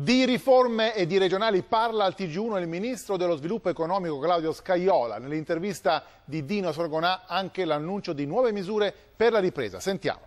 Di riforme e di regionali parla al Tg1 il ministro dello sviluppo economico Claudio Scaiola. Nell'intervista di Dino Sorgonà anche l'annuncio di nuove misure per la ripresa. Sentiamo.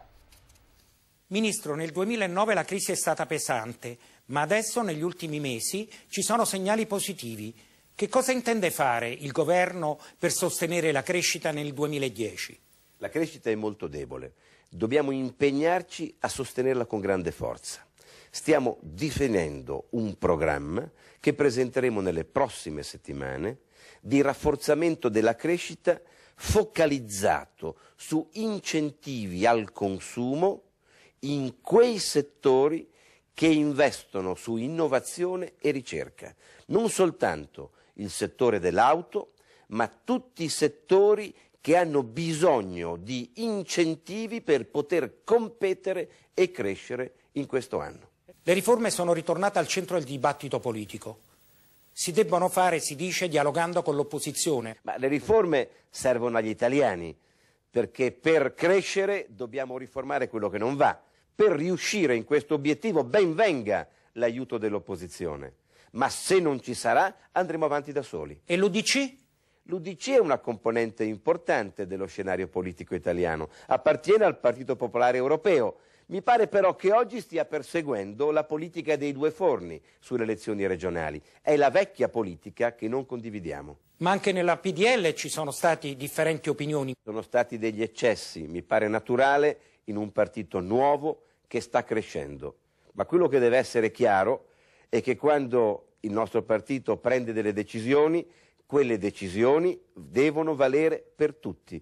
Ministro, nel 2009 la crisi è stata pesante, ma adesso negli ultimi mesi ci sono segnali positivi. Che cosa intende fare il governo per sostenere la crescita nel 2010? La crescita è molto debole. Dobbiamo impegnarci a sostenerla con grande forza. Stiamo definendo un programma che presenteremo nelle prossime settimane di rafforzamento della crescita focalizzato su incentivi al consumo in quei settori che investono su innovazione e ricerca, non soltanto il settore dell'auto, ma tutti i settori che hanno bisogno di incentivi per poter competere e crescere in questo anno. Le riforme sono ritornate al centro del dibattito politico. Si debbono fare, si dice, dialogando con l'opposizione. Ma le riforme servono agli italiani, perché per crescere dobbiamo riformare quello che non va. Per riuscire in questo obiettivo ben venga l'aiuto dell'opposizione. Ma se non ci sarà, andremo avanti da soli. E l'UDC? L'UDC è una componente importante dello scenario politico italiano, appartiene al Partito Popolare Europeo mi pare però che oggi stia perseguendo la politica dei due forni sulle elezioni regionali. È la vecchia politica che non condividiamo. Ma anche nella PDL ci sono state differenti opinioni. Sono stati degli eccessi, mi pare naturale, in un partito nuovo che sta crescendo. Ma quello che deve essere chiaro è che quando il nostro partito prende delle decisioni, quelle decisioni devono valere per tutti,